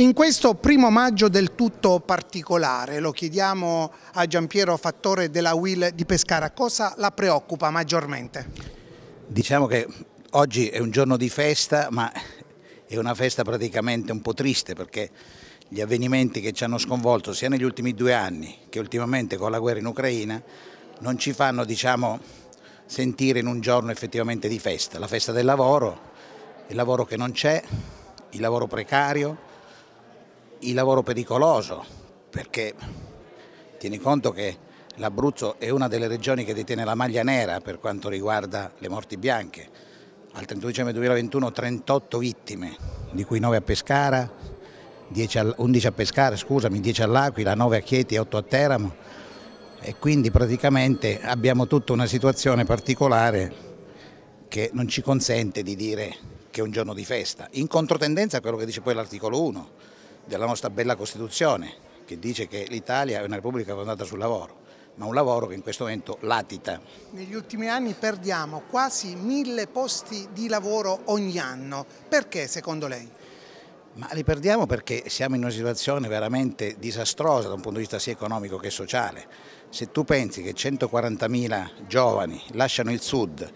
In questo primo maggio del tutto particolare, lo chiediamo a Giampiero Fattore della Will di Pescara, cosa la preoccupa maggiormente? Diciamo che oggi è un giorno di festa, ma è una festa praticamente un po' triste perché gli avvenimenti che ci hanno sconvolto sia negli ultimi due anni che ultimamente con la guerra in Ucraina non ci fanno diciamo, sentire in un giorno effettivamente di festa, la festa del lavoro, il lavoro che non c'è, il lavoro precario, il lavoro pericoloso, perché tieni conto che l'Abruzzo è una delle regioni che detiene la maglia nera per quanto riguarda le morti bianche. Al 31 dicembre 2021 38 vittime, di cui 9 a Pescara, 11 a Pescara, scusami, 10 all'Aquila, 9 a Chieti e 8 a Teramo e quindi praticamente abbiamo tutta una situazione particolare che non ci consente di dire che è un giorno di festa, in controtendenza a quello che dice poi l'articolo 1 della nostra bella Costituzione che dice che l'Italia è una Repubblica fondata sul lavoro ma un lavoro che in questo momento latita. Negli ultimi anni perdiamo quasi mille posti di lavoro ogni anno. Perché secondo lei? Ma li perdiamo perché siamo in una situazione veramente disastrosa da un punto di vista sia economico che sociale. Se tu pensi che 140.000 giovani lasciano il sud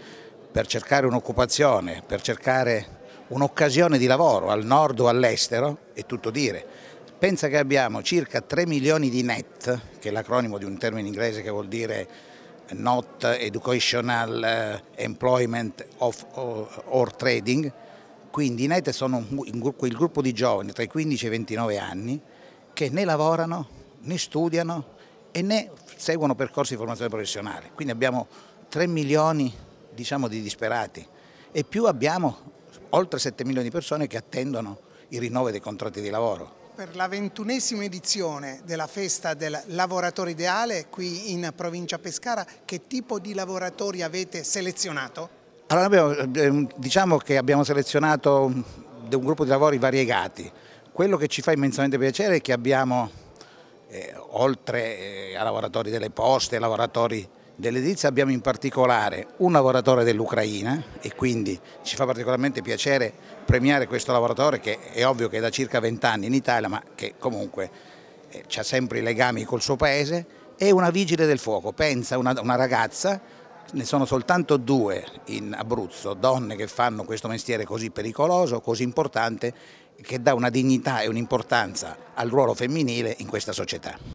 per cercare un'occupazione, per cercare un'occasione di lavoro al nord o all'estero, è tutto dire. Pensa che abbiamo circa 3 milioni di NET, che è l'acronimo di un termine inglese che vuol dire Not Educational eh, Employment of, or Trading, quindi i NET sono quel gruppo di giovani tra i 15 e i 29 anni che né lavorano, né studiano e né seguono percorsi di formazione professionale. Quindi abbiamo 3 milioni diciamo, di disperati e più abbiamo oltre 7 milioni di persone che attendono il rinnovo dei contratti di lavoro. Per la ventunesima edizione della festa del lavoratore ideale qui in provincia Pescara, che tipo di lavoratori avete selezionato? Allora, ehm, diciamo che abbiamo selezionato un gruppo di lavori variegati. Quello che ci fa immensamente piacere è che abbiamo, eh, oltre eh, a lavoratori delle poste, lavoratori Dell'edilizia abbiamo in particolare un lavoratore dell'Ucraina e quindi ci fa particolarmente piacere premiare questo lavoratore che è ovvio che è da circa 20 anni in Italia ma che comunque eh, ha sempre i legami col suo paese e una vigile del fuoco, pensa una, una ragazza, ne sono soltanto due in Abruzzo, donne che fanno questo mestiere così pericoloso, così importante che dà una dignità e un'importanza al ruolo femminile in questa società.